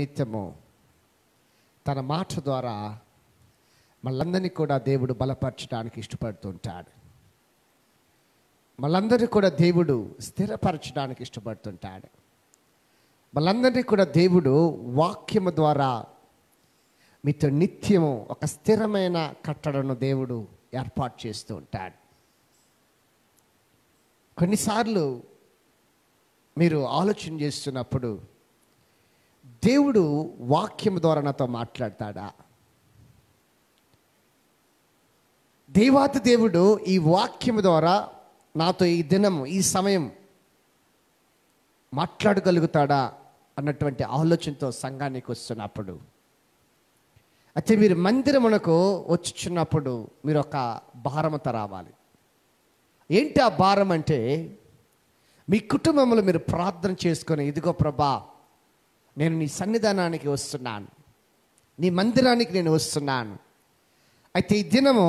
నిత్యము తన మాట ద్వారా మళ్ళందరినీ కూడా దేవుడు బలపరచడానికి ఇష్టపడుతుంటాడు మళ్ళందరినీ కూడా దేవుడు స్థిరపరచడానికి ఇష్టపడుతుంటాడు మళ్ళందరినీ కూడా దేవుడు వాక్యము ద్వారా మీతో నిత్యము ఒక స్థిరమైన కట్టడను దేవుడు ఏర్పాటు చేస్తూ ఉంటాడు కొన్నిసార్లు మీరు ఆలోచన చేస్తున్నప్పుడు దేవుడు వాక్యం ద్వారా నాతో మాట్లాడతాడా దేవాత దేవుడు ఈ వాక్యం ద్వారా నాతో ఈ దినం ఈ సమయం మాట్లాడగలుగుతాడా అన్నటువంటి ఆలోచనతో సంఘానికి వస్తున్నప్పుడు అయితే మీరు మందిరమునకు వచ్చుచున్నప్పుడు మీరు ఒక భారమత రావాలి ఏంటి ఆ భారం అంటే మీ కుటుంబంలో మీరు ప్రార్థన చేసుకొని ఇదిగో ప్రభా నేను నీ సన్నిధానానికి వస్తున్నాను నీ మందిరానికి నేను వస్తున్నాను అయితే ఈ దినము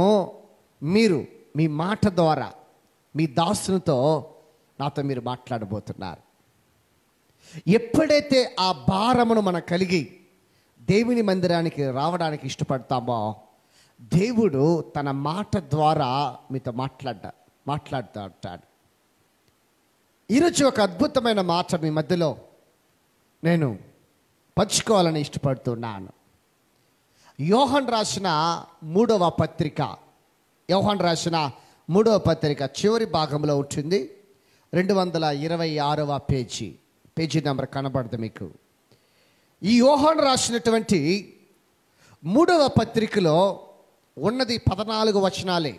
మీరు మీ మాట ద్వారా మీ దాసునితో నాతో మీరు మాట్లాడబోతున్నారు ఎప్పుడైతే ఆ భారమును మనం కలిగి దేవుని మందిరానికి రావడానికి ఇష్టపడతామో దేవుడు తన మాట ద్వారా మీతో మాట్లాడ మాట్లాడుతూ ఉంటాడు ఈరోజు ఒక అద్భుతమైన మాట మీ మధ్యలో నేను పంచుకోవాలని ఇష్టపడుతున్నాను యోహన్ రాసిన మూడవ పత్రిక యోహన్ రాసిన మూడవ పత్రిక చివరి భాగంలో ఉంటుంది రెండు వందల ఇరవై ఆరవ పేజీ పేజీ నెంబర్ కనబడదు మీకు ఈ యోహన్ రాసినటువంటి మూడవ పత్రికలో ఉన్నది పద్నాలుగు వచనాలే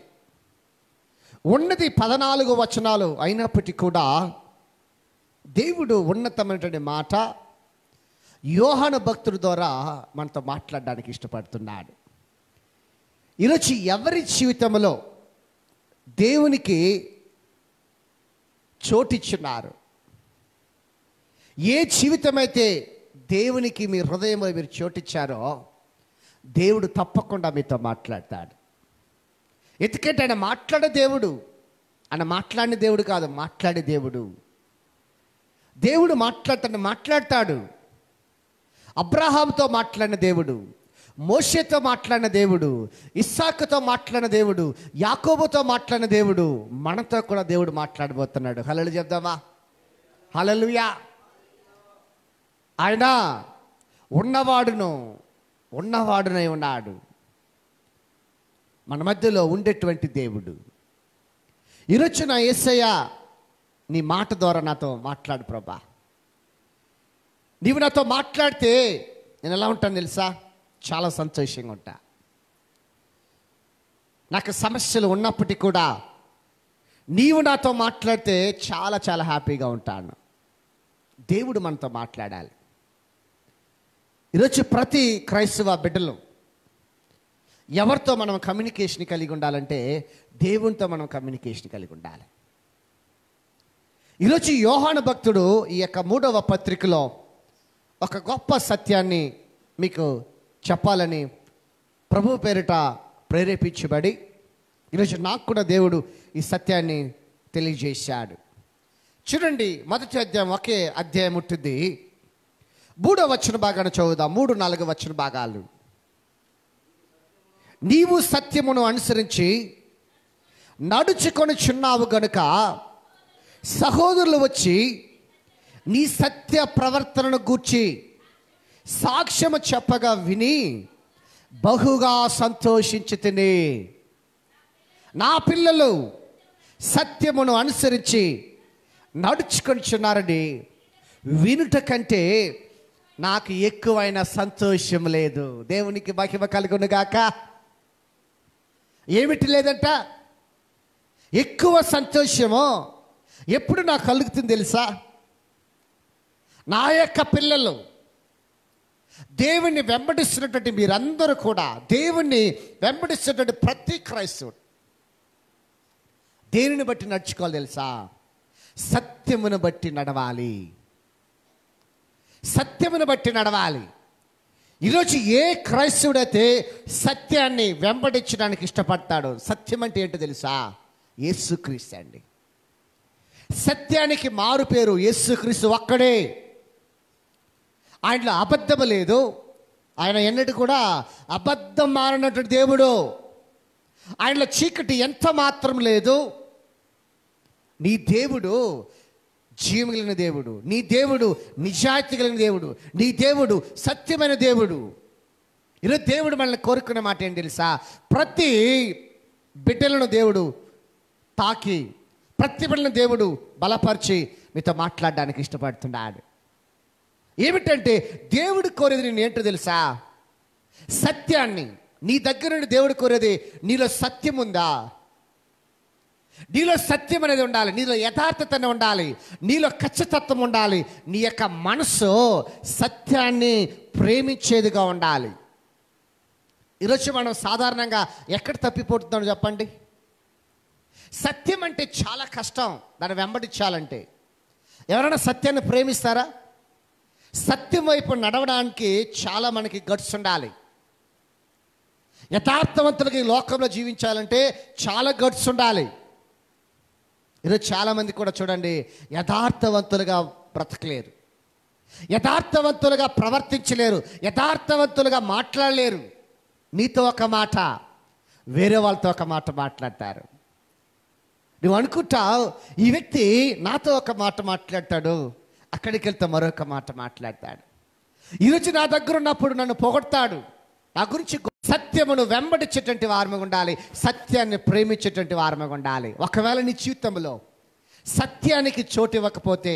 ఉన్నది పద్నాలుగు వచనాలు అయినప్పటికీ కూడా దేవుడు ఉన్నతమైనటువంటి మాట యోహన భక్తుల ద్వారా మనతో మాట్లాడడానికి ఇష్టపడుతున్నాడు ఈరోజు ఎవరి జీవితంలో దేవునికి చోటిచ్చున్నారు ఏ జీవితమైతే దేవునికి మీ హృదయంలో మీరు చోటిచ్చారో దేవుడు తప్పకుండా మీతో మాట్లాడతాడు ఎందుకంటే ఆయన మాట్లాడే దేవుడు ఆయన మాట్లాడిన దేవుడు కాదు మాట్లాడే దేవుడు దేవుడు మాట్లాడతాడు మాట్లాడతాడు అబ్రహాంతో మాట్లాడిన దేవుడు మోషేతో మాట్లాడిన దేవుడు ఇస్సాకుతో మాట్లాడిన దేవుడు యాకోబుతో మాట్లాడిన దేవుడు మనతో కూడా దేవుడు మాట్లాడబోతున్నాడు హలలు చెప్దామా హలలుయా ఆయన ఉన్నవాడును ఉన్నవాడునై ఉన్నాడు మన మధ్యలో ఉండేటువంటి దేవుడు ఈరోజు నా ఏసయ్య నీ మాట ద్వారా నాతో మాట్లాడు ప్రభా నీవు నాతో మాట్లాడితే నేను ఎలా ఉంటాను తెలుసా చాలా సంతోషంగా ఉంటా నాకు సమస్యలు ఉన్నప్పటికీ కూడా నీవు నాతో మాట్లాడితే చాలా చాలా హ్యాపీగా ఉంటాను దేవుడు మనతో మాట్లాడాలి ఈరోజు ప్రతి క్రైస్తవ బిడ్డలు ఎవరితో మనం కమ్యూనికేషన్ కలిగి ఉండాలంటే దేవునితో మనం కమ్యూనికేషన్ కలిగి ఉండాలి ఈరోజు యోహాను భక్తుడు ఈ యొక్క మూడవ పత్రికలో ఒక గొప్ప సత్యాన్ని మీకు చెప్పాలని ప్రభు పేరిట ప్రేరేపించబడి ఈరోజు నాకు కూడా దేవుడు ఈ సత్యాన్ని తెలియజేశాడు చూడండి మొదటి అధ్యాయం ఒకే అధ్యాయం ఉంటుంది మూడో వచ్చిన భాగాన్ని చదువుదాం మూడు నాలుగు వచ్చిన భాగాలు నీవు సత్యమును అనుసరించి నడుచుకొని చిన్నావు గనుక సహోదరులు వచ్చి నీ సత్య ప్రవర్తనను గూర్చి సాక్ష్యము చెప్పగా విని బహుగా సంతోషించి తిని నా పిల్లలు సత్యమును అనుసరించి నడుచుకొనిచున్నారని వినుట కంటే నాకు ఎక్కువైన సంతోషం లేదు దేవునికి మహిమ కలుగునుగాక ఏమిటి లేదంట ఎక్కువ సంతోషము ఎప్పుడు నాకు కలుగుతుంది తెలుసా నా యొక్క పిల్లలు దేవుణ్ణి వెంబడిస్తున్నటువంటి మీరందరూ కూడా దేవుణ్ణి వెంబడిస్తున్నటువంటి ప్రతి క్రైస్తవుడు దేనిని బట్టి నడుచుకోవాలి తెలుసా సత్యమును బట్టి నడవాలి సత్యమును బట్టి నడవాలి ఈరోజు ఏ క్రైస్తవుడైతే సత్యాన్ని వెంబడించడానికి ఇష్టపడతాడో సత్యం అంటే ఏంటో తెలుసా యేసుక్రీస్తు అండి సత్యానికి మారు పేరు యేసుక్రీస్తు ఒక్కడే ఆయనలో అబద్ధము లేదు ఆయన ఎన్నటి కూడా అబద్ధం మారినటువంటి దేవుడు ఆయనలో చీకటి ఎంత మాత్రం లేదు నీ దేవుడు జీవగలిగిన దేవుడు నీ దేవుడు నిజాయితీ కలిగిన దేవుడు నీ దేవుడు సత్యమైన దేవుడు ఈరోజు దేవుడు మనల్ని కోరుకున్న మాట ఏంటి తెలుసా ప్రతి బిడ్డలను దేవుడు తాకి ప్రతి బిడ్డలను దేవుడు బలపరిచి మీతో మాట్లాడడానికి ఇష్టపడుతున్నాడు ఏమిటంటే దేవుడు కోరేది నేను ఏంటో తెలుసా సత్యాన్ని నీ దగ్గర నుండి దేవుడు కోరేది నీలో సత్యం ఉందా నీలో సత్యం అనేది ఉండాలి నీలో యథార్థత ఉండాలి నీలో ఖచ్చితత్వం ఉండాలి నీ యొక్క మనసు సత్యాన్ని ప్రేమించేదిగా ఉండాలి ఈరోజు మనం సాధారణంగా ఎక్కడ తప్పిపోతున్నాం చెప్పండి సత్యం అంటే చాలా కష్టం దాన్ని వెంబడించాలంటే ఎవరైనా సత్యాన్ని ప్రేమిస్తారా సత్యం వైపు నడవడానికి చాలా మనకి గట్స్ ఉండాలి యథార్థవంతులకి లోకంలో జీవించాలంటే చాలా గట్స్ ఉండాలి ఈరోజు చాలామంది కూడా చూడండి యథార్థవంతులుగా బ్రతకలేరు యథార్థవంతులుగా ప్రవర్తించలేరు యథార్థవంతులుగా మాట్లాడలేరు నీతో ఒక మాట వేరే వాళ్ళతో ఒక మాట మాట్లాడతారు నువ్వు అనుకుంటావు ఈ వ్యక్తి నాతో ఒక మాట మాట్లాడతాడు అక్కడికి వెళ్తే మరొక మాట మాట్లాడతాడు ఈరోజు నా దగ్గర ఉన్నప్పుడు నన్ను పొగడతాడు నా గురించి సత్యమును వెంబడించేటువంటి వారమై ఉండాలి సత్యాన్ని ప్రేమించేటువంటి వారమై ఉండాలి ఒకవేళ నీ జీవితంలో సత్యానికి చోటు ఇవ్వకపోతే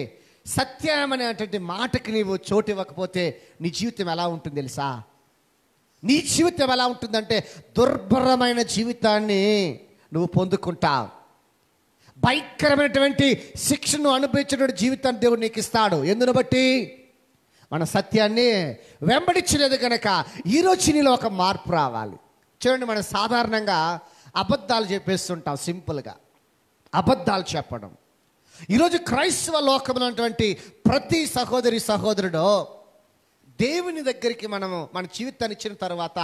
సత్యం అనేటువంటి మాటకి నీవు చోటు ఇవ్వకపోతే నీ జీవితం ఎలా ఉంటుంది తెలుసా నీ జీవితం ఎలా ఉంటుందంటే దుర్భరమైన జీవితాన్ని నువ్వు పొందుకుంటావు భయంకరమైనటువంటి శిక్షను అనుభవించినటువంటి జీవితాన్ని దేవుడు నీకు ఇస్తాడు ఎందును బట్టి మన సత్యాన్ని వెంబడించలేదు కనుక ఈరోజు నీలో ఒక మార్పు రావాలి చూడండి మనం సాధారణంగా అబద్ధాలు చెప్పేస్తుంటాం సింపుల్గా అబద్ధాలు చెప్పడం ఈరోజు క్రైస్తవ లోకమైనటువంటి ప్రతి సహోదరి సహోదరుడు దేవుని దగ్గరికి మనము మన జీవితాన్ని ఇచ్చిన తర్వాత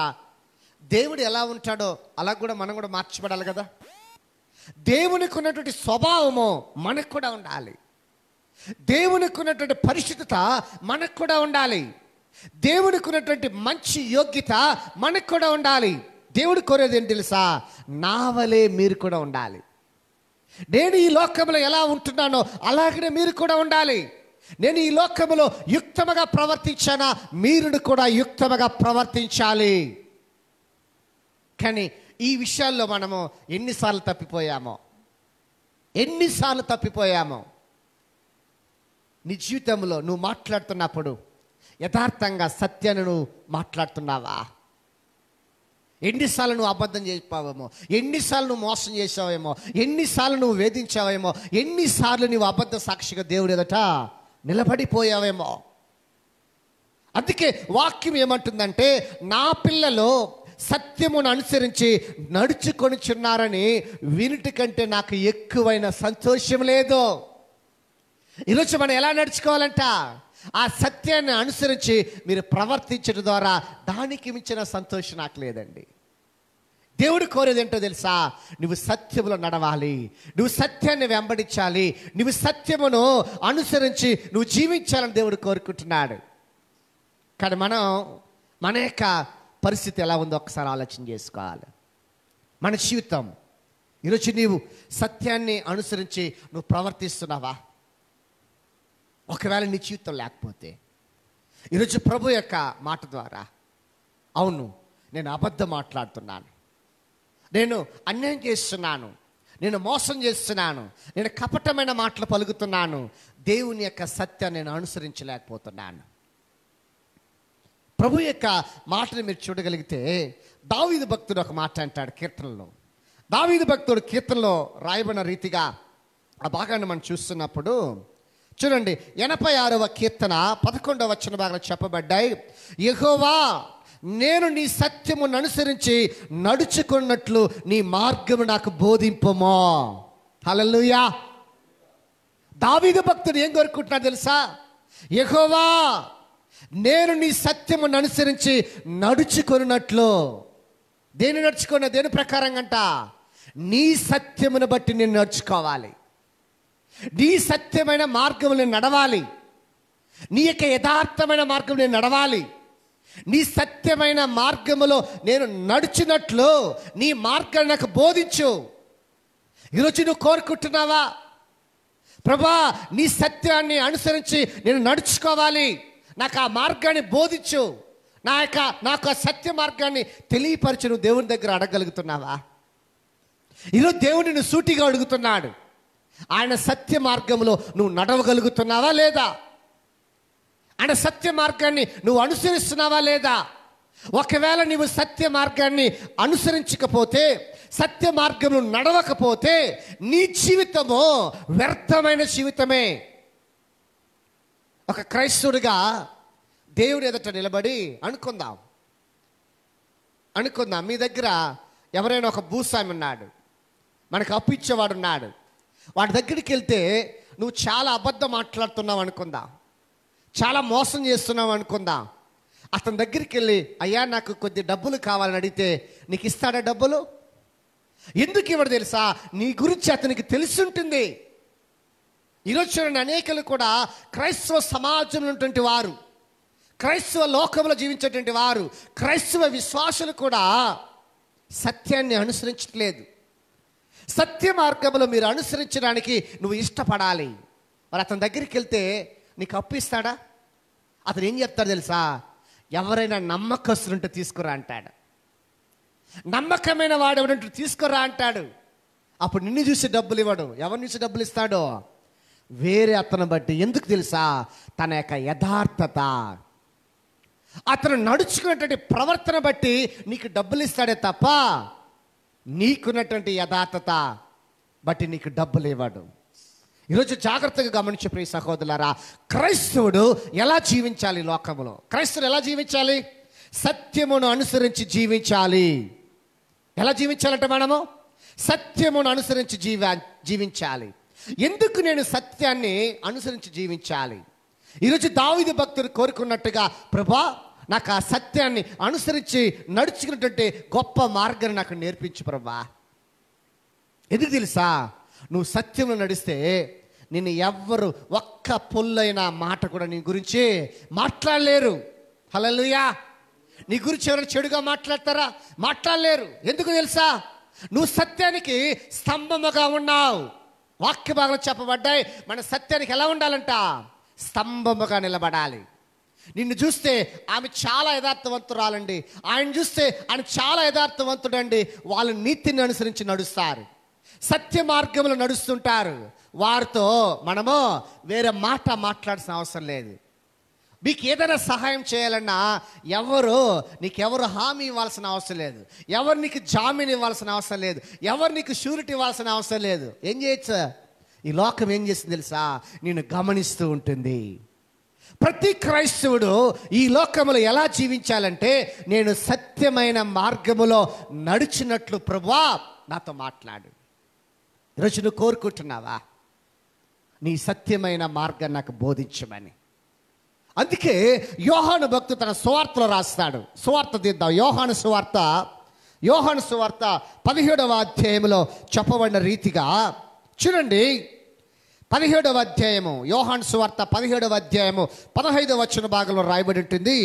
దేవుడు ఎలా ఉంటాడో అలా కూడా మనం కూడా మార్చిపడాలి కదా దేవునికి ఉన్నటువంటి స్వభావము మనకు కూడా ఉండాలి దేవునికి ఉన్నటువంటి పరిశుద్ధత మనకు కూడా ఉండాలి దేవునికి ఉన్నటువంటి మంచి యోగ్యత మనకు కూడా ఉండాలి దేవుడు కోరేది ఏంటి తెలుసా నా మీరు కూడా ఉండాలి నేను ఈ లోకంలో ఎలా ఉంటున్నానో అలాగనే మీరు కూడా ఉండాలి నేను ఈ లోకంలో యుక్తముగా ప్రవర్తించానా మీరు కూడా యుక్తముగా ప్రవర్తించాలి కానీ ఈ విషయాల్లో మనము ఎన్నిసార్లు తప్పిపోయామో ఎన్నిసార్లు తప్పిపోయామో నీ జీవితంలో నువ్వు మాట్లాడుతున్నప్పుడు యథార్థంగా సత్యాన్ని నువ్వు మాట్లాడుతున్నావా ఎన్నిసార్లు నువ్వు అబద్ధం చెప్పావేమో ఎన్నిసార్లు నువ్వు మోసం చేసావేమో ఎన్నిసార్లు నువ్వు వేధించావేమో ఎన్నిసార్లు నువ్వు అబద్ధ సాక్షిగా దేవుడు ఎదట నిలబడిపోయావేమో అందుకే వాక్యం ఏమంటుందంటే నా పిల్లలు సత్యమును అనుసరించి నడుచుకొనిచున్నారని వీనిటి కంటే నాకు ఎక్కువైన సంతోషం లేదు ఈరోజు మనం ఎలా నడుచుకోవాలంట ఆ సత్యాన్ని అనుసరించి మీరు ప్రవర్తించడం ద్వారా దానికి మించిన సంతోషం నాకు లేదండి దేవుడు కోరేది ఏంటో తెలుసా నువ్వు సత్యములో నడవాలి నువ్వు సత్యాన్ని వెంబడించాలి నువ్వు సత్యమును అనుసరించి నువ్వు జీవించాలని దేవుడు కోరుకుంటున్నాడు కానీ మనం మన యొక్క పరిస్థితి ఎలా ఉందో ఒకసారి ఆలోచన చేసుకోవాలి మన జీవితం ఈరోజు నీవు సత్యాన్ని అనుసరించి నువ్వు ప్రవర్తిస్తున్నావా ఒకవేళ నీ జీవితం లేకపోతే ఈరోజు ప్రభు యొక్క మాట ద్వారా అవును నేను అబద్ధం మాట్లాడుతున్నాను నేను అన్యాయం చేస్తున్నాను నేను మోసం చేస్తున్నాను నేను కపటమైన మాటలు పలుకుతున్నాను దేవుని యొక్క సత్యాన్ని నేను అనుసరించలేకపోతున్నాను ప్రభు యొక్క మాటను మీరు చూడగలిగితే దావీదు భక్తుడు ఒక మాట అంటాడు కీర్తనలో దావీదు భక్తుడు కీర్తనలో రాయబడిన రీతిగా ఆ భాగాన్ని మనం చూస్తున్నప్పుడు చూడండి ఎనభై ఆరవ కీర్తన పదకొండవ వచ్చిన భాగంలో చెప్పబడ్డాయి యహోవా నేను నీ సత్యమును అనుసరించి నడుచుకున్నట్లు నీ మార్గము నాకు బోధింపమో హలలుయా దావీదు భక్తుడు ఏం కోరుకుంటున్నా తెలుసా యహోవా నేను నీ సత్యమును అనుసరించి నడుచుకున్నట్లు దేని నడుచుకున్న దేని ప్రకారం అంట నీ సత్యమును బట్టి నేను నడుచుకోవాలి నీ సత్యమైన మార్గం నేను నడవాలి నీ యొక్క యథార్థమైన మార్గం నేను నడవాలి నీ సత్యమైన మార్గములో నేను నడిచినట్లు నీ మార్గాన్ని నాకు బోధించు ఈరోజు నువ్వు కోరుకుంటున్నావా ప్రభా నీ సత్యాన్ని అనుసరించి నేను నడుచుకోవాలి నాకు ఆ మార్గాన్ని బోధించు నా యొక్క నాకు ఆ సత్య మార్గాన్ని తెలియపరచు నువ్వు దేవుని దగ్గర అడగలుగుతున్నావా ఈరోజు దేవుని నువ్వు సూటిగా అడుగుతున్నాడు ఆయన సత్య మార్గంలో నువ్వు నడవగలుగుతున్నావా లేదా ఆయన సత్య మార్గాన్ని నువ్వు అనుసరిస్తున్నావా లేదా ఒకవేళ నువ్వు సత్య మార్గాన్ని అనుసరించకపోతే సత్య మార్గంలో నడవకపోతే నీ జీవితము వ్యర్థమైన జీవితమే ఒక క్రైస్తవుడిగా దేవుడు ఎదుట నిలబడి అనుకుందాం అనుకుందాం మీ దగ్గర ఎవరైనా ఒక భూస్వామి ఉన్నాడు మనకు అప్పు ఇచ్చేవాడు ఉన్నాడు వాడి దగ్గరికి వెళ్తే నువ్వు చాలా అబద్ధం మాట్లాడుతున్నావు అనుకుందాం చాలా మోసం చేస్తున్నావు అనుకుందాం అతని దగ్గరికి వెళ్ళి అయ్యా నాకు కొద్ది డబ్బులు కావాలని అడిగితే నీకు ఇస్తాడా డబ్బులు ఎందుకు ఇవ్వడు తెలుసా నీ గురించి అతనికి తెలిసి ఉంటుంది ఈరోజు చూడండి అనేకలు కూడా క్రైస్తవ సమాజంలో ఉన్నటువంటి వారు క్రైస్తవ లోకంలో జీవించేటువంటి వారు క్రైస్తవ విశ్వాసులు కూడా సత్యాన్ని అనుసరించట్లేదు సత్య మార్గంలో మీరు అనుసరించడానికి నువ్వు ఇష్టపడాలి మరి అతని దగ్గరికి వెళ్తే నీకు అప్పు ఇస్తాడా అతను ఏం చెప్తాడు తెలుసా ఎవరైనా నమ్మకస్తుంటే తీసుకురా అంటాడు నమ్మకమైన వాడు ఎవరంటే తీసుకురా అంటాడు అప్పుడు నిన్ను చూసి డబ్బులు ఇవ్వడు ఎవరిని చూసి డబ్బులు ఇస్తాడో వేరే అతను బట్టి ఎందుకు తెలుసా తన యొక్క యథార్థత అతను నడుచుకున్నటువంటి ప్రవర్తన బట్టి నీకు డబ్బులు ఇస్తాడే తప్ప నీకున్నటువంటి యథార్థత బట్టి నీకు డబ్బులు ఇవ్వడు ఈరోజు జాగ్రత్తగా గమనించే ప్రియ సహోదరులారా క్రైస్తవుడు ఎలా జీవించాలి లోకంలో క్రైస్తవుడు ఎలా జీవించాలి సత్యమును అనుసరించి జీవించాలి ఎలా జీవించాలంటే మనము సత్యమును అనుసరించి జీవ జీవించాలి ఎందుకు నేను సత్యాన్ని అనుసరించి జీవించాలి ఈరోజు దావిది భక్తులు కోరుకున్నట్టుగా ప్రభా నాకు ఆ సత్యాన్ని అనుసరించి నడుచుకున్నటువంటి గొప్ప మార్గాన్ని నాకు నేర్పించు ప్రభా ఎందుకు తెలుసా నువ్వు సత్యంలో నడిస్తే నిన్ను ఎవ్వరు ఒక్క పొల్లైన మాట కూడా నీ గురించి మాట్లాడలేరు హలలుయా నీ గురించి ఎవరైనా చెడుగా మాట్లాడతారా మాట్లాడలేరు ఎందుకు తెలుసా నువ్వు సత్యానికి స్తంభముగా ఉన్నావు వాక్య భాగాలు చెప్పబడ్డాయి మన సత్యానికి ఎలా ఉండాలంట స్తంభముగా నిలబడాలి నిన్ను చూస్తే ఆమె చాలా యథార్థవంతురాలండి ఆయన చూస్తే ఆయన చాలా యథార్థవంతుడండి వాళ్ళు నీతిని అనుసరించి నడుస్తారు సత్య మార్గంలో నడుస్తుంటారు వారితో మనము వేరే మాట మాట్లాడాల్సిన అవసరం లేదు మీకు ఏదైనా సహాయం చేయాలన్నా ఎవరు నీకెవరు హామీ ఇవ్వాల్సిన అవసరం లేదు ఎవరు నీకు జామీన్ ఇవ్వాల్సిన అవసరం లేదు ఎవరు నీకు షూరిటీ ఇవ్వాల్సిన అవసరం లేదు ఏం చేయొచ్చు ఈ లోకం ఏం చేసింది తెలుసా నేను గమనిస్తూ ఉంటుంది ప్రతి క్రైస్తవుడు ఈ లోకంలో ఎలా జీవించాలంటే నేను సత్యమైన మార్గములో నడిచినట్లు ప్రభా నాతో మాట్లాడు ఈరోజు నువ్వు కోరుకుంటున్నావా నీ సత్యమైన మార్గం నాకు బోధించమని అందుకే యోహాను భక్తు తన సువార్తలో రాస్తాడు సువార్త తీద్దాం యోహాను సువార్త యోహాను సువార్త పదిహేడవ అధ్యాయంలో చెప్పబడిన రీతిగా చూడండి పదిహేడవ అధ్యాయము యోహాన్ సువార్త పదిహేడవ అధ్యాయము పదహైదవ వచ్చిన భాగంలో రాయబడి ఉంటుంది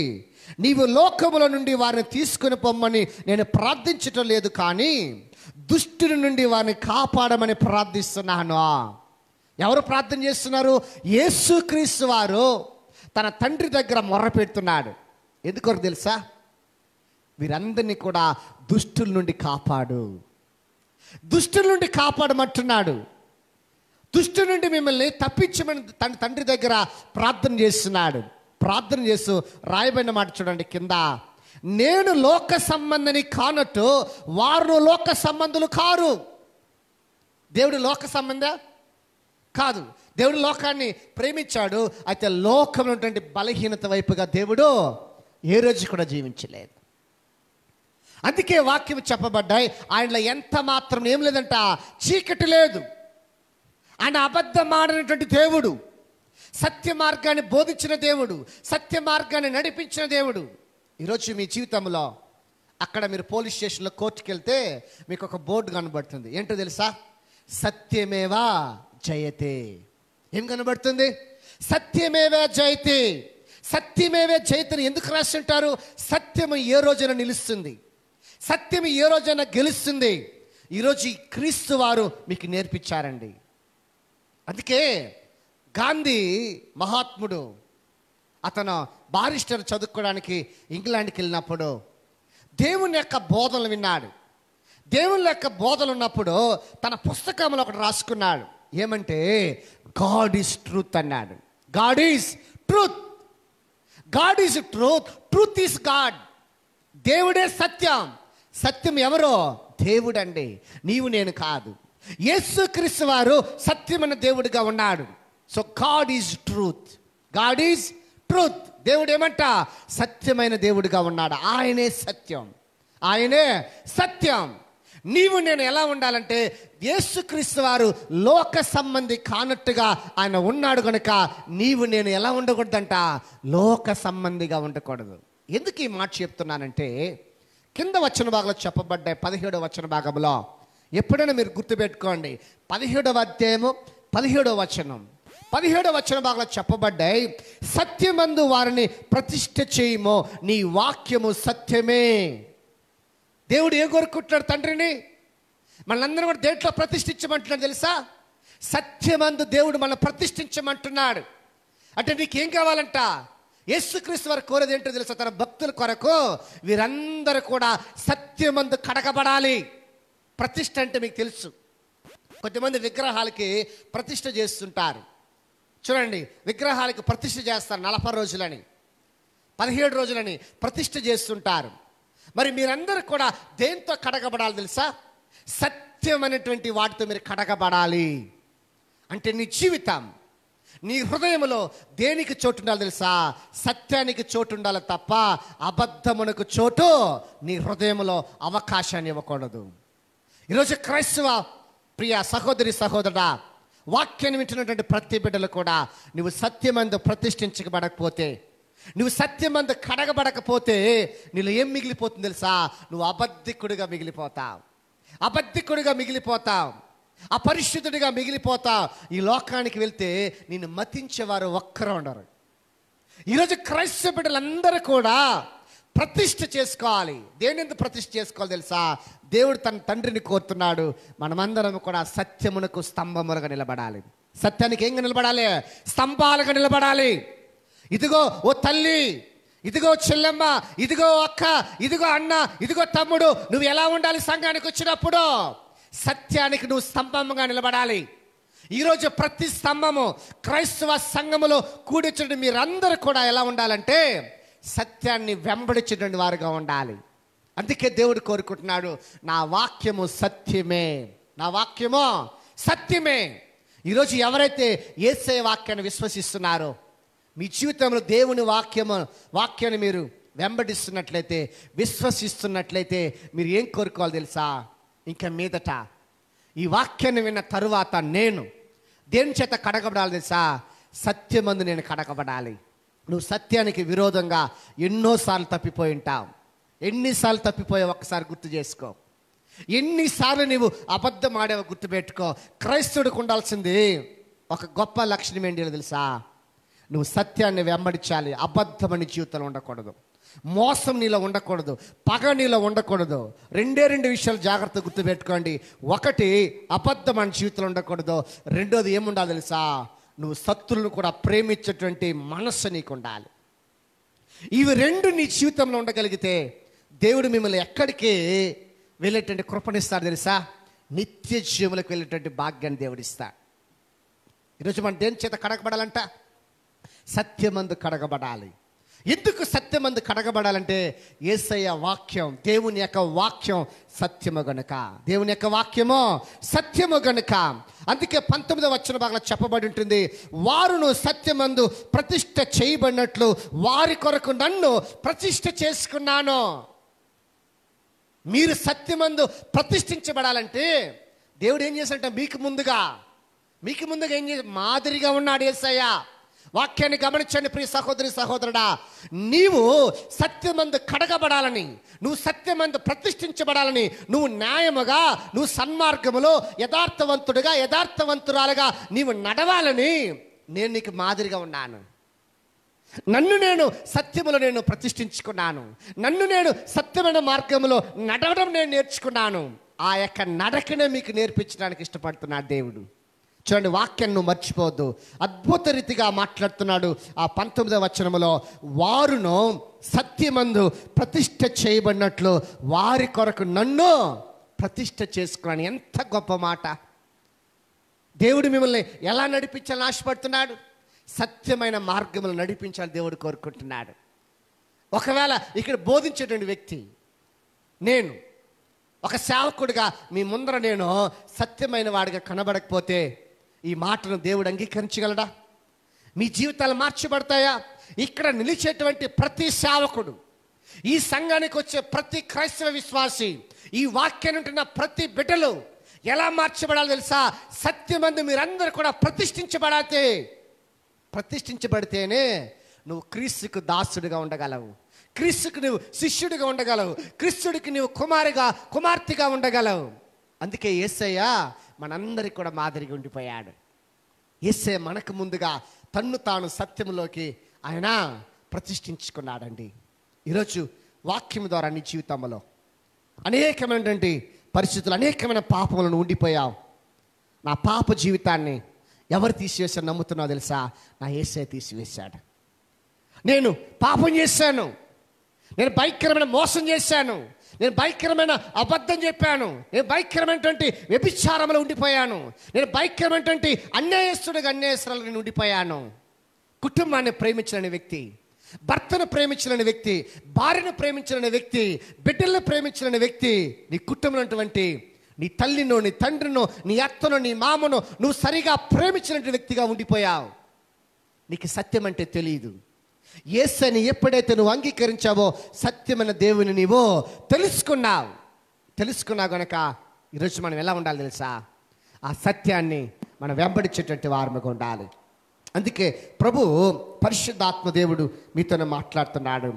నీవు లోకముల నుండి వారిని తీసుకుని పొమ్మని నేను ప్రార్థించటం లేదు కానీ దుష్టుని నుండి వారిని కాపాడమని ప్రార్థిస్తున్నాను ఎవరు ప్రార్థన చేస్తున్నారు యేసుక్రీస్తు వారు తన తండ్రి దగ్గర మొర్రపెడుతున్నాడు ఎందుకొరకు తెలుసా వీరందరినీ కూడా దుష్టుల నుండి కాపాడు దుష్టుల నుండి కాపాడమంటున్నాడు దుష్టు నుండి మిమ్మల్ని తప్పించమని తన తండ్రి దగ్గర ప్రార్థన చేస్తున్నాడు ప్రార్థన చేస్తూ రాయబడిన మాట చూడండి కింద నేను లోక సంబంధిని కానట్టు వారు లోక సంబంధులు కారు దేవుడు లోక సంబంధ కాదు దేవుడు లోకాన్ని ప్రేమించాడు అయితే లోకంలో ఉన్నటువంటి బలహీనత వైపుగా దేవుడు ఏ రోజు కూడా జీవించలేదు అందుకే వాక్యం చెప్పబడ్డాయి ఆయనలో ఎంత మాత్రం ఏం లేదంట చీకటి లేదు ఆయన అబద్ధమాడినటువంటి దేవుడు సత్య మార్గాన్ని బోధించిన దేవుడు సత్య మార్గాన్ని నడిపించిన దేవుడు ఈరోజు మీ జీవితంలో అక్కడ మీరు పోలీస్ స్టేషన్లో కోర్టుకి వెళ్తే మీకు ఒక బోర్డు కనబడుతుంది ఏంటో తెలుసా సత్యమేవా జయతే ఏం కనబడుతుంది సత్యమేవే జైతి సత్యమేవే చైతన్యం ఎందుకు రాస్తుంటారు సత్యం ఏ రోజైనా నిలుస్తుంది సత్యం ఏ రోజైనా గెలుస్తుంది ఈరోజు క్రీస్తు వారు మీకు నేర్పించారండి అందుకే గాంధీ మహాత్ముడు అతను బారిస్టర్ చదువుకోవడానికి ఇంగ్లాండ్కి వెళ్ళినప్పుడు దేవుని యొక్క బోధనలు విన్నాడు దేవుని యొక్క బోధలు ఉన్నప్పుడు తన పుస్తకంలో ఒకటి రాసుకున్నాడు ఏమంటే గాడ్ ఈజ్ ట్రూత్ అన్నాడు God is truth God is truth truth is God దేవుడే సత్యం సత్యం ఎవరో దేవుడండి నీవు నేను కాదు యేసు క్రీస్తు వారు సత్యమైన దేవుడిగా ఉన్నాడు so God is truth God is truth దేవుడు ఏమంట సత్యమైన దేవుడిగా ఉన్నాడు ఆయనే సత్యం ఆయనే సత్యం నీవు నేను ఎలా ఉండాలంటే యేసుక్రీస్తు వారు లోక సంబంధి కానట్టుగా ఆయన ఉన్నాడు కనుక నీవు నేను ఎలా ఉండకూడదంట లోక సంబంధిగా ఉండకూడదు ఎందుకు ఈ మాట చెప్తున్నానంటే కింద వచ్చిన భాగంలో చెప్పబడ్డాయి పదిహేడవ వచ్చిన భాగంలో ఎప్పుడైనా మీరు గుర్తుపెట్టుకోండి పదిహేడవ అధ్యాయము పదిహేడవ వచనం పదిహేడవ వచన భాగంలో చెప్పబడ్డాయి సత్యమందు వారిని ప్రతిష్ఠ చేయము నీ వాక్యము సత్యమే దేవుడు ఏం కోరుకుంటున్నాడు తండ్రిని మనందరం కూడా దేంట్లో ప్రతిష్ఠించమంటున్నాడు తెలుసా సత్యమందు దేవుడు మనం ప్రతిష్ఠించమంటున్నాడు అంటే ఏం కావాలంట యేసుక్రీస్తు వారు కోరేది ఏంటో తెలుసా తన భక్తుల కొరకు వీరందరూ కూడా సత్యమందు కడగబడాలి ప్రతిష్ఠ అంటే మీకు తెలుసు కొద్దిమంది విగ్రహాలకి ప్రతిష్ఠ చేస్తుంటారు చూడండి విగ్రహాలకి ప్రతిష్ఠ చేస్తారు నలభై రోజులని పదిహేడు రోజులని ప్రతిష్ఠ చేస్తుంటారు మరి మీరందరూ కూడా దేంతో కడగబడాలి తెలుసా సత్యం అనేటువంటి వాటితో మీరు కడగబడాలి అంటే నీ జీవితం నీ హృదయంలో దేనికి చోటు ఉండాలి తెలుసా సత్యానికి చోటు ఉండాలి తప్ప అబద్ధమునకు చోటు నీ హృదయంలో అవకాశాన్ని ఇవ్వకూడదు ఈరోజు క్రైస్తవ ప్రియ సహోదరి సహోదరుడ వాక్యాన్ని వింటున్నటువంటి ప్రతి బిడ్డలు కూడా నువ్వు సత్యమందు ప్రతిష్ఠించబడకపోతే నువ్వు సత్యమందు కడగబడకపోతే నీలో ఏం మిగిలిపోతుంది తెలుసా నువ్వు అబద్ధికుడిగా మిగిలిపోతావు అబద్ధికుడిగా మిగిలిపోతావు అపరిశుద్ధుడిగా మిగిలిపోతావు ఈ లోకానికి వెళ్తే నిన్ను మతించేవారు ఒక్కరు ఉండరు ఈరోజు క్రైస్త బిడ్డలందరూ కూడా ప్రతిష్ఠ చేసుకోవాలి దేని ఎందుకు ప్రతిష్ఠ చేసుకోవాలి తెలుసా దేవుడు తన తండ్రిని కోరుతున్నాడు మనమందరం కూడా సత్యమునకు స్తంభములుగా నిలబడాలి సత్యానికి ఏంగా నిలబడాలి స్తంభాలుగా నిలబడాలి ఇదిగో ఓ తల్లి ఇదిగో చెల్లెమ్మ ఇదిగో అక్క ఇదిగో అన్న ఇదిగో తమ్ముడు నువ్వు ఎలా ఉండాలి సంఘానికి వచ్చినప్పుడు సత్యానికి నువ్వు స్తంభంగా నిలబడాలి ఈరోజు ప్రతి స్తంభము క్రైస్తవ సంఘములో కూడిచ్చినటువంటి మీరందరూ కూడా ఎలా ఉండాలంటే సత్యాన్ని వెంబడించినటువంటి వారుగా ఉండాలి అందుకే దేవుడు కోరుకుంటున్నాడు నా వాక్యము సత్యమే నా వాక్యము సత్యమే ఈరోజు ఎవరైతే ఏసే వాక్యాన్ని విశ్వసిస్తున్నారో మీ జీవితంలో దేవుని వాక్యము వాక్యాన్ని మీరు వెంబడిస్తున్నట్లయితే విశ్వసిస్తున్నట్లయితే మీరు ఏం కోరుకోవాలి తెలుసా ఇంకా మీదట ఈ వాక్యాన్ని విన్న తరువాత నేను దేని చేత కడగబడాలి తెలుసా సత్యమందు నేను కడగబడాలి నువ్వు సత్యానికి విరోధంగా ఎన్నోసార్లు తప్పిపోయి ఉంటావు ఎన్నిసార్లు తప్పిపోయావు ఒక్కసారి గుర్తు చేసుకో ఎన్నిసార్లు నీవు అబద్ధం ఆడేవో గుర్తుపెట్టుకో క్రైస్తవుడికి ఉండాల్సింది ఒక గొప్ప లక్షణం ఏంటి తెలుసా నువ్వు సత్యాన్ని వెంబడించాలి అబద్ధమని జీవితంలో ఉండకూడదు మోసం నీలో ఉండకూడదు పగ నీలో ఉండకూడదు రెండే రెండు విషయాలు జాగ్రత్త గుర్తుపెట్టుకోండి ఒకటి అబద్ధం జీవితంలో ఉండకూడదు రెండోది ఏముండాలి తెలుసా నువ్వు సత్తులను కూడా ప్రేమించేటువంటి మనస్సు నీకు ఉండాలి ఇవి రెండు నీ జీవితంలో ఉండగలిగితే దేవుడు మిమ్మల్ని ఎక్కడికి వెళ్ళేటువంటి కృపణిస్తాడు తెలుసా నిత్య జీవులకు వెళ్ళేటువంటి భాగ్యాన్ని దేవుడిస్తాడు ఈరోజు మనం దేని చేత కడగబడాలంట సత్యమందు కడగబడాలి ఎందుకు సత్యమందు కడగబడాలంటే ఏసయ్య వాక్యం దేవుని యొక్క వాక్యం సత్యము గనుక దేవుని యొక్క వాక్యము సత్యము గనుక అందుకే పంతొమ్మిదవ వచ్చిన భాగంలో చెప్పబడి ఉంటుంది వారును సత్యమందు ప్రతిష్ట చేయబడినట్లు వారి కొరకు నన్ను ప్రతిష్ట చేసుకున్నాను మీరు సత్యమందు ప్రతిష్ఠించబడాలంటే దేవుడు ఏం చేశాడంటే మీకు ముందుగా మీకు ముందుగా ఏం చేసి మాదిరిగా ఉన్నాడు ఏసయ్యా వాక్యాన్ని గమనించండి ప్రియ సహోదరి సహోదరుడా నీవు సత్యమందు కడగబడాలని నువ్వు సత్యమందు ప్రతిష్ఠించబడాలని నువ్వు న్యాయముగా నువ్వు సన్మార్గములో యథార్థవంతుడిగా యథార్థవంతురాలుగా నీవు నడవాలని నేను నీకు మాదిరిగా ఉన్నాను నన్ను నేను సత్యములో నేను ప్రతిష్ఠించుకున్నాను నన్ను నేను సత్యమైన మార్గంలో నడవడం నేను నేర్చుకున్నాను ఆ యొక్క నడకనే మీకు నేర్పించడానికి ఇష్టపడుతున్నా దేవుడు చూడండి వాక్యం నువ్వు మర్చిపోవద్దు అద్భుత రీతిగా మాట్లాడుతున్నాడు ఆ పంతొమ్మిదవ వచనంలో వారును సత్యమందు ప్రతిష్ట చేయబడినట్లు వారి కొరకు నన్ను ప్రతిష్ట చేసుకున్నాను ఎంత గొప్ప మాట దేవుడు మిమ్మల్ని ఎలా నడిపించాలని ఆశపడుతున్నాడు సత్యమైన మార్గములు నడిపించాలని దేవుడు కోరుకుంటున్నాడు ఒకవేళ ఇక్కడ బోధించేటువంటి వ్యక్తి నేను ఒక సేవకుడిగా మీ ముందర నేను సత్యమైన వాడిగా కనబడకపోతే ఈ మాటను దేవుడు అంగీకరించగలడా మీ జీవితాలు మార్చబడతాయా ఇక్కడ నిలిచేటువంటి ప్రతి సేవకుడు ఈ సంఘానికి వచ్చే ప్రతి క్రైస్తవ విశ్వాసి ఈ వాక్యాన్ని ఉంటున్న ప్రతి బిడ్డలు ఎలా మార్చబడాలో తెలుసా సత్యమంది మీరందరూ కూడా ప్రతిష్ఠించబడితే ప్రతిష్ఠించబడితేనే నువ్వు క్రీస్తుకు దాసుడిగా ఉండగలవు క్రీస్తుకు నువ్వు శిష్యుడిగా ఉండగలవు క్రీస్తుడికి నువ్వు కుమారిగా కుమార్తెగా ఉండగలవు అందుకే ఏసయ్యా మనందరికి కూడా మాదిరిగా ఉండిపోయాడు ఎస్సే మనకు ముందుగా తన్ను తాను సత్యంలోకి ఆయన ప్రతిష్ఠించుకున్నాడండి ఈరోజు వాక్యం ద్వారా నీ జీవితంలో అనేకమైనటువంటి పరిస్థితులు అనేకమైన పాపములను ఉండిపోయావు నా పాప జీవితాన్ని ఎవరు తీసివేశారు నమ్ముతున్నావు తెలుసా నా ఏసే తీసివేశాడు నేను పాపం చేశాను నేను భయంకరమైన మోసం చేశాను నేను భయంకరమైన అబద్ధం చెప్పాను నేను భయంకరమైనటువంటి వ్యభిచారంలో ఉండిపోయాను నేను భయంకరమైనటువంటి అన్యాయస్తుడిగా అన్యాయస్తురాలు నేను ఉండిపోయాను కుటుంబాన్ని ప్రేమించలేని వ్యక్తి భర్తను ప్రేమించలేని వ్యక్తి భార్యను ప్రేమించలేని వ్యక్తి బిడ్డలను ప్రేమించలేని వ్యక్తి నీ కుటుంబంటువంటి నీ తల్లినో నీ తండ్రినో నీ అత్తను నీ మామను నువ్వు సరిగా ప్రేమించినటువంటి వ్యక్తిగా ఉండిపోయావు నీకు సత్యం అంటే తెలియదు ఏసని ఎప్పుడైతే నువ్వు అంగీకరించావో సత్యమైన దేవుని నీవు తెలుసుకున్నావు తెలుసుకున్నావు గనక ఈరోజు మనం ఎలా ఉండాలి తెలుసా ఆ సత్యాన్ని మనం వెంబడించేటువంటి వారముగా ఉండాలి అందుకే ప్రభు పరిశుద్ధాత్మ దేవుడు మీతోనే మాట్లాడుతున్నాడు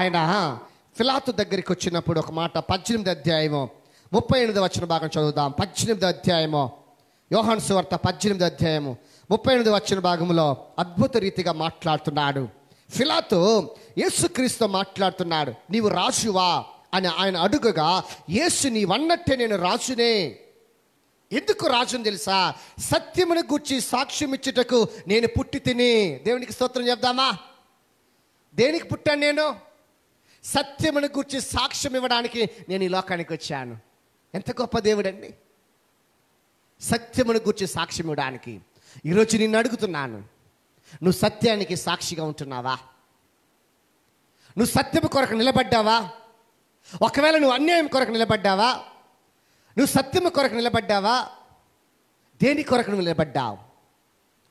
ఆయన ఫిలాతు దగ్గరికి వచ్చినప్పుడు ఒక మాట పద్దెనిమిది అధ్యాయము ముప్పై ఎనిమిది వచ్చిన భాగం చదువుదాం పద్దెనిమిది అధ్యాయము యోహాన్ సువార్త పద్దెనిమిది అధ్యాయము ముప్పై ఎనిమిది వచ్చిన భాగంలో అద్భుత రీతిగా మాట్లాడుతున్నాడు ఫిలాతో యేసుక్రీస్తు మాట్లాడుతున్నాడు నీవు రాసువా అని ఆయన అడుగుగా యేసు నీవన్నట్టే నేను రాసునే ఎందుకు రాజుని తెలుసా సత్యమును గుర్చి సాక్ష్యం ఇచ్చుటకు నేను పుట్టి తిని దేవునికి స్తోత్రం చెప్దామా దేనికి పుట్టాను నేను సత్యమును గుర్చి సాక్ష్యం ఇవ్వడానికి నేను ఈ లోకానికి వచ్చాను ఎంత గొప్ప దేవుడండి సత్యమును గుర్చి సాక్ష్యం ఇవ్వడానికి ఈరోజు నిన్ను అడుగుతున్నాను నువ్వు సత్యానికి సాక్షిగా ఉంటున్నావా నువ్వు సత్యము కొరకు నిలబడ్డావా ఒకవేళ నువ్వు అన్యాయం కొరకు నిలబడ్డావా నువ్వు సత్యము కొరకు నిలబడ్డావా దేని కొరకు నువ్వు నిలబడ్డావు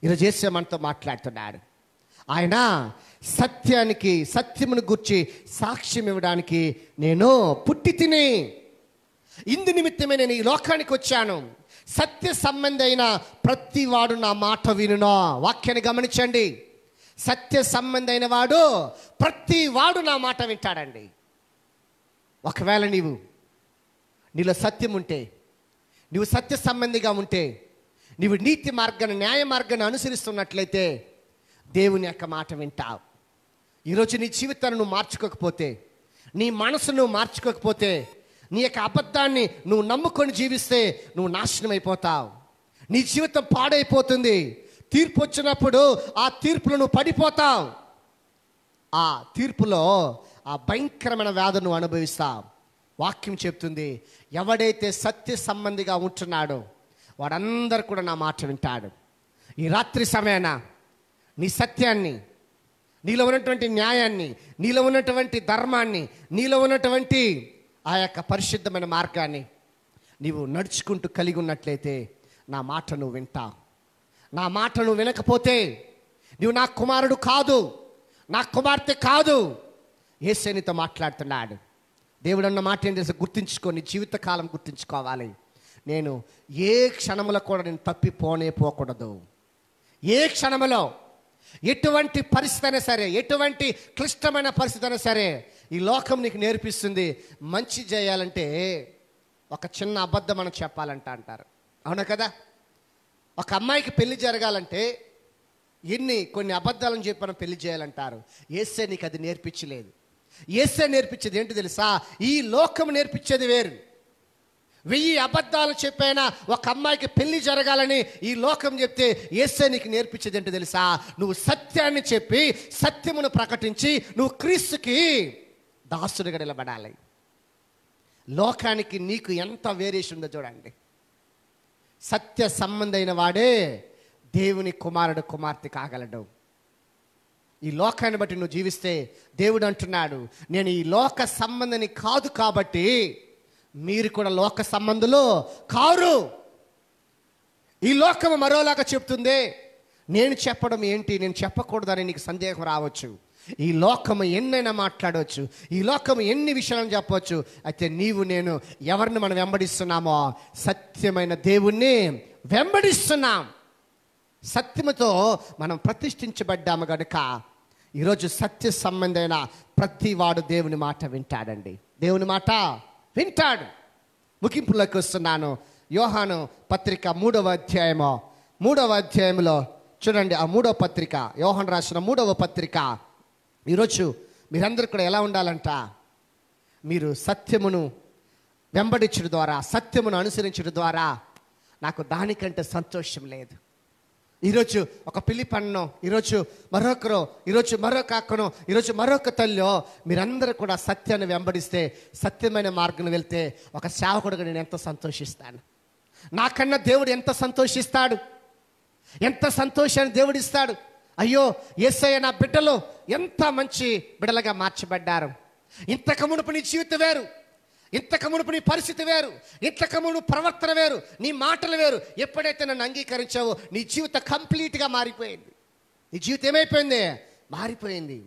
ఈరోజు చేసే మనతో మాట్లాడుతున్నాడు ఆయన సత్యానికి సత్యమును గుర్చి సాక్ష్యం ఇవ్వడానికి నేను పుట్టి తిని ఇందు నిమిత్తమే నేను ఈ లోకానికి వచ్చాను సత్య సంబంధైన ప్రతి వాడు నా మాట వినునా వాక్యాన్ని గమనించండి సత్య సంబంధైన వాడు ప్రతి వాడు నా మాట వింటాడండి ఒకవేళ నీవు నీలో సత్యం ఉంటే నీవు సత్య సంబంధిగా ఉంటే నీవు నీతి మార్గాన్ని న్యాయ మార్గాన్ని అనుసరిస్తున్నట్లయితే దేవుని యొక్క మాట వింటావు ఈరోజు నీ జీవితాన్ని నువ్వు మార్చుకోకపోతే నీ మనసును మార్చుకోకపోతే నీ యొక్క అబద్ధాన్ని నువ్వు నమ్ముకొని జీవిస్తే నువ్వు నాశనం అయిపోతావు నీ జీవితం పాడైపోతుంది తీర్పు వచ్చినప్పుడు ఆ తీర్పులో నువ్వు పడిపోతావు ఆ తీర్పులో ఆ భయంకరమైన వ్యాధి నువ్వు అనుభవిస్తావు వాక్యం చెప్తుంది ఎవడైతే సత్య సంబంధిగా ఉంటున్నాడో వాడందరూ కూడా నా మాట వింటాడు ఈ రాత్రి సమయాన నీ సత్యాన్ని నీలో ఉన్నటువంటి న్యాయాన్ని నీలో ఉన్నటువంటి ధర్మాన్ని నీలో ఉన్నటువంటి ఆ యొక్క పరిశుద్ధమైన మార్గాన్ని నీవు నడుచుకుంటూ కలిగి ఉన్నట్లయితే నా మాట నువ్వు వింటా నా మాట నువ్వు వినకపోతే నీవు నా కుమారుడు కాదు నా కుమార్తె కాదు ఏ శనితో మాట్లాడుతున్నాడు దేవుడు అన్న మాట ఏం చేస్తే గుర్తుంచుకొని జీవితకాలం గుర్తుంచుకోవాలి నేను ఏ క్షణంలో కూడా నేను తప్పిపోనే పోకూడదు ఏ క్షణంలో ఎటువంటి పరిస్థితి అయినా సరే ఎటువంటి క్లిష్టమైన పరిస్థితి అయినా సరే ఈ లోకం నీకు నేర్పిస్తుంది మంచి చేయాలంటే ఒక చిన్న అబద్ధం మనం చెప్పాలంట అంటారు అవునా కదా ఒక అమ్మాయికి పెళ్లి జరగాలంటే ఎన్ని కొన్ని అబద్ధాలను చెప్పి మనం పెళ్లి చేయాలంటారు ఏసే నీకు అది నేర్పించలేదు ఏసే నేర్పించేది ఏంటి తెలుసా ఈ లోకం నేర్పించేది వేరు వెయ్యి అబద్ధాలు చెప్పైనా ఒక అమ్మాయికి పెళ్లి జరగాలని ఈ లోకం చెప్తే ఏసే నీకు నేర్పించేది ఏంటి తెలుసా నువ్వు సత్యాన్ని చెప్పి సత్యమును ప్రకటించి నువ్వు క్రీస్తుకి దాసుడిగా నిలబడాలి లోకానికి నీకు ఎంత వేరియేషన్ ఉందో చూడండి సత్య సంబంధైన వాడే దేవుని కుమారుడు కుమార్తె కాగలడు ఈ లోకాన్ని బట్టి నువ్వు జీవిస్తే దేవుడు అంటున్నాడు నేను ఈ లోక సంబంధిని కాదు కాబట్టి మీరు కూడా లోక సంబంధులు కారు ఈ లోకము మరోలాగా చెప్తుంది నేను చెప్పడం ఏంటి నేను చెప్పకూడదని నీకు సందేహం రావచ్చు ఈ లోకము ఎన్నైనా మాట్లాడవచ్చు ఈ లోకము ఎన్ని విషయాలను చెప్పవచ్చు అయితే నీవు నేను ఎవరిని మనం వెంబడిస్తున్నామో సత్యమైన దేవుణ్ణి వెంబడిస్తున్నాం సత్యముతో మనం ప్రతిష్ఠించబడ్డాము కనుక ఈరోజు సత్య సంబంధమైన ప్రతి వాడు దేవుని మాట వింటాడండి దేవుని మాట వింటాడు ముగింపులోకి వస్తున్నాను యోహాను పత్రిక మూడవ అధ్యాయము మూడవ అధ్యాయంలో చూడండి ఆ మూడవ పత్రిక యోహన్ రాసిన మూడవ పత్రిక ఈరోజు మీరందరూ కూడా ఎలా ఉండాలంట మీరు సత్యమును వెంబడించడం ద్వారా సత్యమును అనుసరించడం ద్వారా నాకు దానికంటే సంతోషం లేదు ఈరోజు ఒక పిలిపన్నో ఈరోజు మరొకరు ఈరోజు మరొక అక్కను ఈరోజు మరొక తల్లో మీరందరూ కూడా సత్యాన్ని వెంబడిస్తే సత్యమైన మార్గం వెళ్తే ఒక సేవకుడుగా నేను ఎంత సంతోషిస్తాను నాకన్నా దేవుడు ఎంత సంతోషిస్తాడు ఎంత సంతోషాన్ని దేవుడిస్తాడు అయ్యో ఏసయ్య నా బిడ్డలు ఎంత మంచి బిడ్డలుగా మార్చబడ్డారు ఇంతకు మునుపు నీ జీవితం వేరు ఇంతకు మునుపు నీ పరిస్థితి వేరు ఇంతకు మునుపు ప్రవర్తన వేరు నీ మాటలు వేరు ఎప్పుడైతే నన్ను అంగీకరించావో నీ జీవితం కంప్లీట్గా మారిపోయింది నీ జీవితం ఏమైపోయింది మారిపోయింది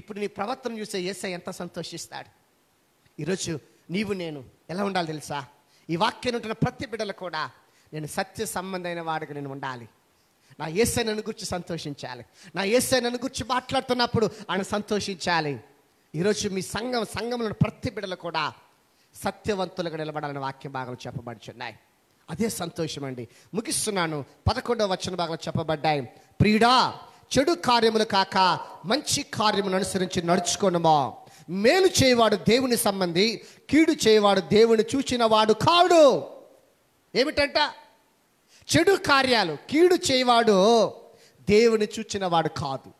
ఇప్పుడు నీ ప్రవర్తన చూసే ఏసై ఎంత సంతోషిస్తాడు ఈరోజు నీవు నేను ఎలా ఉండాలి తెలుసా ఈ వాక్యం ఉంటున్న ప్రతి బిడ్డలు కూడా నేను సత్య సంబంధమైన వాడుగా నేను ఉండాలి నా ఏసై నన్ను గురించి సంతోషించాలి నా ఏసై నన్ను గురించి మాట్లాడుతున్నప్పుడు ఆయన సంతోషించాలి ఈరోజు మీ సంఘం సంఘంలో ప్రతి బిడ్డలు కూడా సత్యవంతులుగా నిలబడాలని వాక్య భాగం చెప్పబడుచున్నాయి అదే సంతోషం అండి ముగిస్తున్నాను పదకొండవ వచ్చిన భాగం చెప్పబడ్డాయి ప్రియుడా చెడు కార్యములు కాక మంచి కార్యములు అనుసరించి నడుచుకోనుమా మేలు చేయవాడు దేవుని సంబంధి కీడు చేయవాడు దేవుని చూచిన వాడు కాడు ఏమిటంట చెడు కార్యాలు కీడు చేయవాడు దేవుని చూచిన వాడు కాదు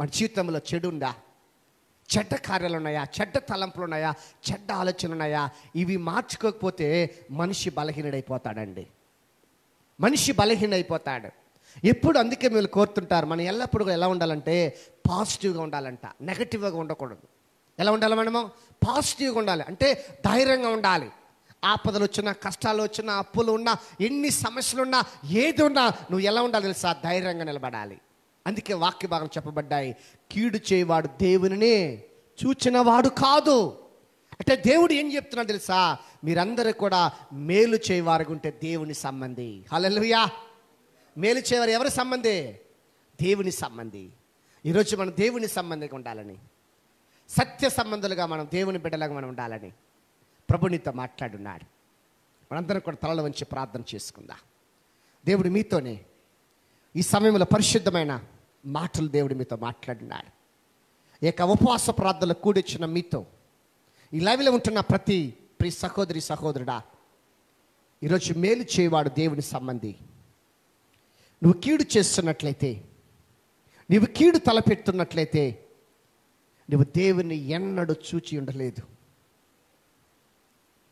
మన జీవితంలో చెడు ఉందా చెడ్డ కార్యాలు ఉన్నాయా చెడ్డ తలంపులు ఉన్నాయా చెడ్డ ఆలోచనలు ఉన్నాయా ఇవి మార్చుకోకపోతే మనిషి బలహీనడైపోతాడండి మనిషి బలహీనైపోతాడు ఎప్పుడు అందుకే మీరు కోరుతుంటారు మనం ఎల్లప్పుడూ ఎలా ఉండాలంటే పాజిటివ్గా ఉండాలంట నెగటివ్గా ఉండకూడదు ఎలా ఉండాలి మనము పాజిటివ్గా ఉండాలి అంటే ధైర్యంగా ఉండాలి ఆపదలు వచ్చినా కష్టాలు వచ్చినా అప్పులు ఉన్నా ఎన్ని సమస్యలు ఉన్నా ఏది ఉన్నా నువ్వు ఎలా ఉండాలి తెలుసా ధైర్యంగా నిలబడాలి అందుకే వాక్య భాగం చెప్పబడ్డాయి కీడు చేయవాడు దేవుని చూచినవాడు కాదు అంటే దేవుడు ఏం చెప్తున్నాడు తెలుసా మీరందరూ కూడా మేలు చేయవారు ఉంటే దేవుని సంబంధి హలలుయా మేలు చేయవారు ఎవరి సంబంధి దేవుని సంబంధి ఈరోజు మనం దేవుని సంబంధిగా ఉండాలని సత్య సంబంధులుగా మనం దేవుని బిడ్డలుగా మనం ఉండాలని ప్రభునితో మాట్లాడున్నాడు మనందరం కూడా తలల వంచి ప్రార్థన చేసుకుందా దేవుడు మీతోనే ఈ సమయంలో పరిశుద్ధమైన మాటలు దేవుడు మీతో మాట్లాడినాడు ఏక ఉపవాస ప్రార్థనలు కూడొచ్చిన మీతో ఈ లైవ్లో ఉంటున్న ప్రతి ప్రి సహోదరి సహోదరుడా ఈరోజు మేలు చేయవాడు దేవుని సంబంధి నువ్వు కీడు చేస్తున్నట్లయితే నువ్వు కీడు తలపెడుతున్నట్లయితే నువ్వు దేవుని ఎన్నడూ చూచి ఉండలేదు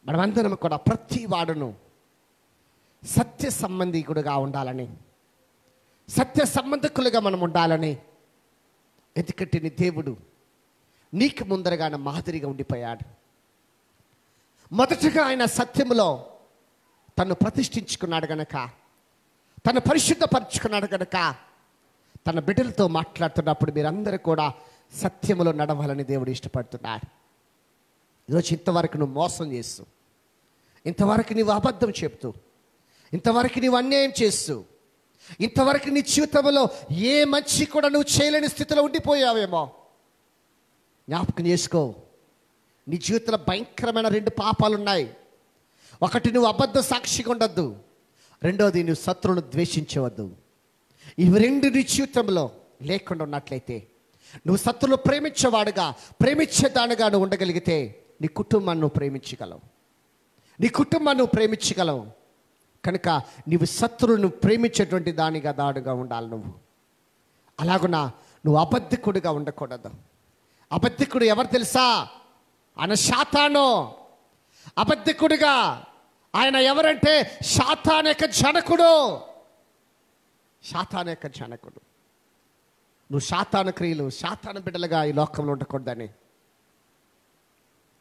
మనమందరం కూడా ప్రతి వాడును సత్య సంబంధికుడుగా ఉండాలని సత్య సంబంధకులుగా మనం ఉండాలని ఎందుకంటే దేవుడు నీకు ముందరగానే మాదిరిగా ఉండిపోయాడు మొదటగా ఆయన సత్యములో తను ప్రతిష్ఠించుకున్నాడు గనక తను పరిశుద్ధపరుచుకున్నాడు గనక తన బిడ్డలతో మాట్లాడుతున్నప్పుడు మీరందరూ కూడా సత్యములో నడవాలని దేవుడు ఇష్టపడుతున్నాడు ఈరోజు ఇంతవరకు నువ్వు మోసం చేస్తూ ఇంతవరకు నీవు అబద్ధం చెప్తూ ఇంతవరకు నీవు అన్యాయం చేస్తూ ఇంతవరకు నీ జీవితంలో ఏ మంచి కూడా నువ్వు చేయలేని స్థితిలో ఉండిపోయావేమో జ్ఞాపకం చేసుకో నీ జీవితంలో భయంకరమైన రెండు పాపాలు ఉన్నాయి ఒకటి నువ్వు అబద్ధ సాక్షిగా ఉండొద్దు రెండోది నువ్వు శత్రువును ద్వేషించవద్దు ఇవి రెండు నీ జీవితంలో లేకుండా ఉన్నట్లయితే నువ్వు శత్రువులు ప్రేమించేవాడుగా ప్రేమించేదానిగా నువ్వు ఉండగలిగితే నీ కుటుంబాన్ని నువ్వు ప్రేమించగలవు నీ కుటుంబాన్ని నువ్వు ప్రేమించగలవు కనుక నీవు శత్రువును ప్రేమించేటువంటి దానిగా దాడుగా ఉండాలి నువ్వు అలాగునా నువ్వు అబద్ధికుడిగా ఉండకూడదు అబద్ధికుడు ఎవరు తెలుసా ఆయన శాతాను అబద్ధికుడిగా ఆయన ఎవరంటే శాతాన్ యొక్క జనకుడు శాతాన్ యొక్క జనకుడు నువ్వు శాతాన క్రియలు శాతాన బిడ్డలుగా ఈ లోకంలో ఉండకూడదని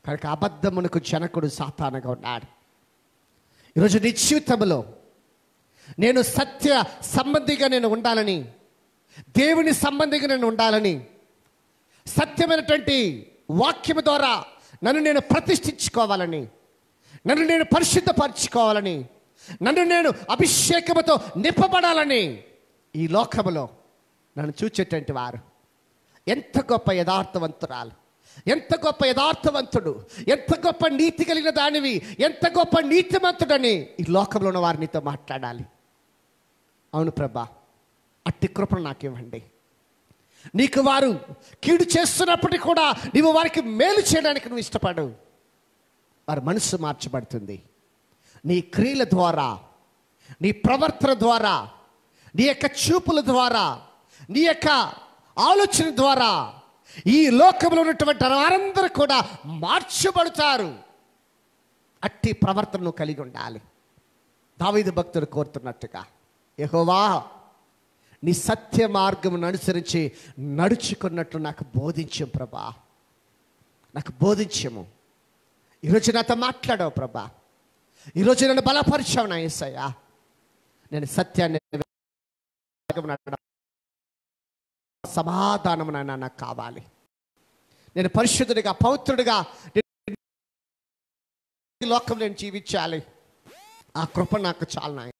కనుక అబద్ధమునకు జనకుడు సాతానగా ఉన్నాడు ఈరోజు నిశ్చితములో నేను సత్య సంబంధిగా నేను ఉండాలని దేవుని సంబంధిగా నేను ఉండాలని సత్యమైనటువంటి వాక్యము ద్వారా నన్ను నేను ప్రతిష్ఠించుకోవాలని నన్ను నేను పరిశుద్ధపరచుకోవాలని నన్ను నేను అభిషేకముతో నింపబడాలని ఈ లోకములో నన్ను చూచేటువంటి వారు ఎంత గొప్ప యథార్థవంతురాలు ఎంత గొప్ప యథార్థవంతుడు ఎంత గొప్ప నీతి కలిగిన దానివి ఎంత గొప్ప నీతిమంతుడని ఈ లోకంలో ఉన్న వారినితో మాట్లాడాలి అవును ప్రభా అట్టి కృపను నాకివ్వండి నీకు వారు కీడు చేస్తున్నప్పటికీ కూడా నీవు వారికి మేలు చేయడానికి నువ్వు ఇష్టపడవు వారి మనసు మార్చబడుతుంది నీ క్రియల ద్వారా నీ ప్రవర్తన ద్వారా నీ యొక్క చూపుల ద్వారా నీ యొక్క ఆలోచన ద్వారా ఈ లోకంలో ఉన్నటువంటి వారందరూ కూడా మార్చబడతారు అట్టి ప్రవర్తనను కలిగి ఉండాలి దావీదు భక్తులు కోరుతున్నట్టుగా యహోవా నీ సత్య మార్గమును అనుసరించి నడుచుకున్నట్లు నాకు బోధించం ప్రభా నాకు బోధించము ఈరోజు నాతో మాట్లాడావు ప్రభా ఈరోజు నన్ను బలపరిచావు నా ఏసయ్యా నేను సత్యాన్ని సమాధానం నాయన నాకు కావాలి నేను పరిశుద్ధుడిగా పవిత్రుడిగా లోకం నేను జీవించాలి ఆ కృప నాకు చాలా